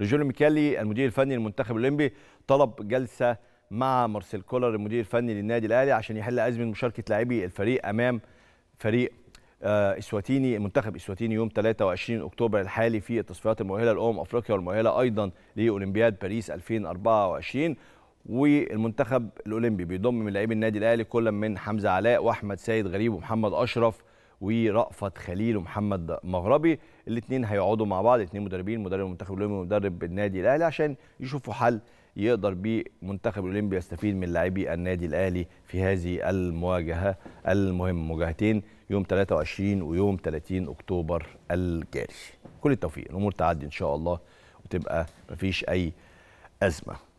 لجوليو ميكالي المدير الفني للمنتخب الاولمبي طلب جلسه مع مارسيل كولر المدير الفني للنادي الاهلي عشان يحل ازمه مشاركه لاعبي الفريق امام فريق آه، اسواتيني منتخب اسواتيني يوم 23 اكتوبر الحالي في التصفيات المؤهله لامم افريقيا والمؤهله ايضا لاولمبياد باريس 2024 والمنتخب الاولمبي بيضم من لاعبي النادي الاهلي كل من حمزه علاء واحمد سيد غريب ومحمد اشرف ورأفت خليل ومحمد مغربي الاثنين هيقعدوا مع بعض اثنين مدربين مدرب المنتخب الاولمبي ومدرب النادي الاهلي عشان يشوفوا حل يقدر بيه منتخب الاولمبي يستفيد من لاعبي النادي الاهلي في هذه المواجهه المهمه مواجهتين يوم 23 ويوم 30 اكتوبر الجاري كل التوفيق الامور تعدي ان شاء الله وتبقى مفيش اي ازمه